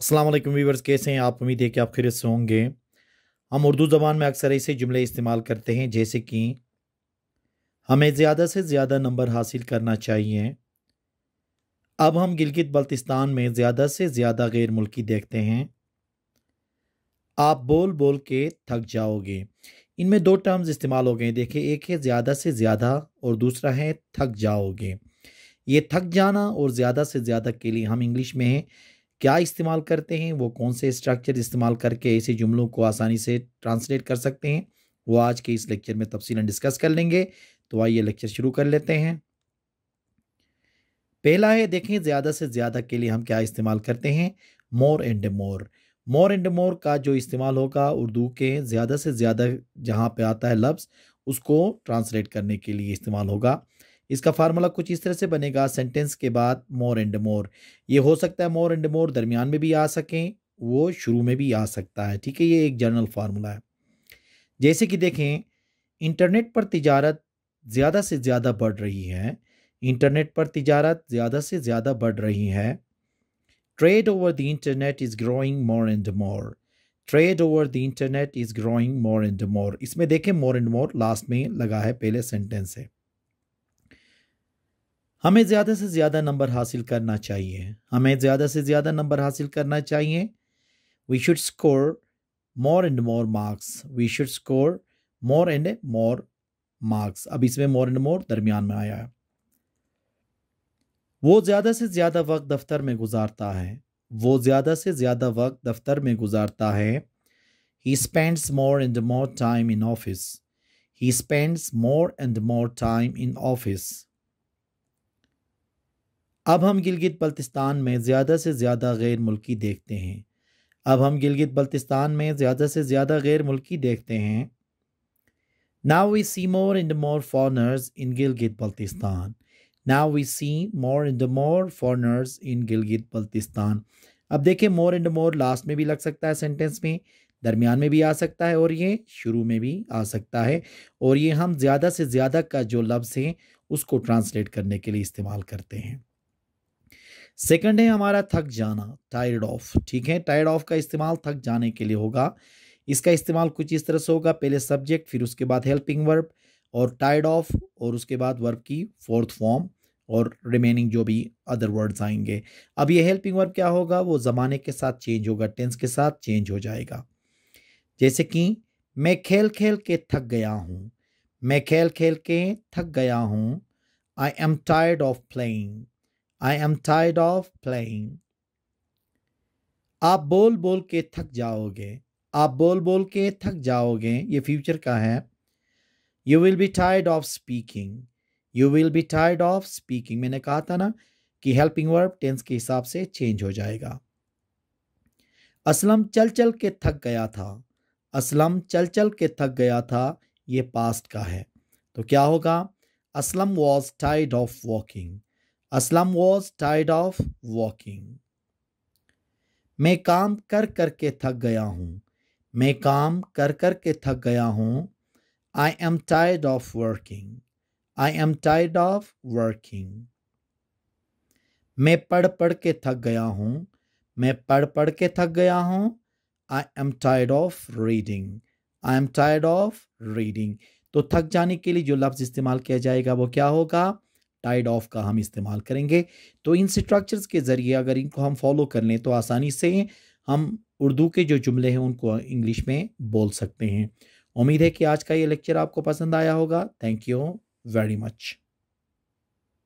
Aslam viewers कैसे हैं आप उम्मीद है कि आप खैर से होंगे हम उर्दू ज़बान में अक्सर ऐसे जुमले इस्तेमाल करते हैं जैसे कि हमें ज़्यादा से ज़्यादा नंबर हासिल करना चाहिए अब हम गिलगित बल्तिस्तान में ज़्यादा से ज़्यादा गैर मुल्की देखते हैं आप बोल बोल के थक जाओगे इनमें दो टर्म्स इस्तेमाल हो गए देखिए एक है ज़्यादा से ज़्यादा और दूसरा है थक जाओगे ये थक जाना और ज़्यादा से ज़्यादा के लिए हम इंग्लिश में क्या इस्तेमाल करते हैं वो कौन से स्ट्रक्चर इस्तेमाल करके ऐसे जुमलों को आसानी से ट्रांसलेट कर सकते हैं वो आज के इस लेक्चर में तफसीला डिस्कस कर लेंगे तो आइए लेक्चर शुरू कर लेते हैं पहला है देखें ज़्यादा से ज़्यादा के लिए हम क्या इस्तेमाल करते हैं मोर एंड मोर मोर एंड मोर का जो इस्तेमाल होगा उर्दू के ज़्यादा से ज़्यादा जहाँ पे आता है लफ्ज़ उसको ट्रांसलेट करने के लिए इस्तेमाल होगा इसका फार्मूला कुछ इस तरह से बनेगा सेंटेंस के बाद मोर एंड मोर ये हो सकता है मोर एंड मोर दरमियान में भी आ सकें वो शुरू में भी आ सकता है ठीक है ये एक जर्नल फार्मूला है जैसे कि देखें इंटरनेट पर तिजारत ज़्यादा से ज़्यादा बढ़ रही है इंटरनेट पर तिजारत ज़्यादा से ज़्यादा बढ़ रही है trade over the internet is growing more and more trade over the internet is growing more and more इसमें देखें मोर एंड मोर लास्ट में लगा है पहले सेंटेंस है हमें ज़्यादा से ज़्यादा नंबर हासिल करना चाहिए हमें ज़्यादा से ज़्यादा नंबर हासिल करना चाहिए we should score more and more marks we should score more and more marks अब इसमें मोर एंड मोर दरमियान में आया है वो ज़्यादा से ज़्यादा वक्त दफ्तर में गुजारता है वो ज़्यादा से ज़्यादा वक्त दफ्तर में गुजारता है he spends more and more time in office he spends more and more time in office अब हम गिलगित बल्तिस्तान में ज़्यादा से ज़्यादा गैर मुल्की देखते हैं अब हम गिलगित बल्तिस्तान में ज़्यादा से ज़्यादा गैर मुल्की देखते हैं now we see more and more foreigners in Gilgit Baltistan now we see more and more foreigners in Gilgit Baltistan अब देखें मोर एंड मोर लास्ट में भी लग सकता है सेंटेंस में दरमियान में भी आ सकता है और ये शुरू में भी आ सकता है और ये हम ज़्यादा से ज़्यादा का जो लफ्ज़ हैं उसको ट्रांसलेट करने के लिए इस्तेमाल करते हैं सेकंड है हमारा थक जाना टायर्ड ऑफ ठीक है टायर्ड ऑफ का इस्तेमाल थक जाने के लिए होगा इसका इस्तेमाल कुछ इस तरह से होगा पहले सब्जेक्ट फिर उसके बाद हेल्पिंग वर्ब और टायर्ड ऑफ और उसके बाद वर्ब की फोर्थ फॉर्म और रिमेनिंग जो भी अदर वर्ड्स आएंगे अब ये हेल्पिंग वर्ब क्या होगा वो ज़माने के साथ चेंज होगा टेंस के साथ चेंज हो जाएगा जैसे कि मैं खेल खेल के थक गया हूँ मैं खेल खेल के थक गया हूँ I am tired of playing I am टाइड ऑफ प्लेइंग आप बोल बोल के थक जाओगे आप बोल बोल के थक जाओगे ये फ्यूचर का है you will be tired of speaking you will be tired of speaking मैंने कहा था ना कि हेल्पिंग वर्ब टेंस के हिसाब से चेंज हो जाएगा असलम चल चल के थक गया था असलम चल चल के थक गया था ये पास्ट का है तो क्या होगा Aslam was tired of walking Aslam was टाइड ऑफ वॉकिंग मैं काम कर कर के थक गया हूँ मैं काम कर कर के थक गया हूँ I am tired of working I am tired of working मैं पढ़ पढ़ के थक गया हूँ मैं पढ़ पढ़ के थक गया हूँ I am tired of reading I am tired of reading तो थक जाने के लिए जो लफ्ज़ इस्तेमाल किया जाएगा वो क्या होगा टाइड ऑफ का हम इस्तेमाल करेंगे तो इन स्ट्रक्चर्स के ज़रिए अगर इनको हम फॉलो कर लें तो आसानी से हम उर्दू के जो जुमले हैं उनको इंग्लिश में बोल सकते हैं उम्मीद है कि आज का ये लेक्चर आपको पसंद आया होगा थैंक यू वेरी मच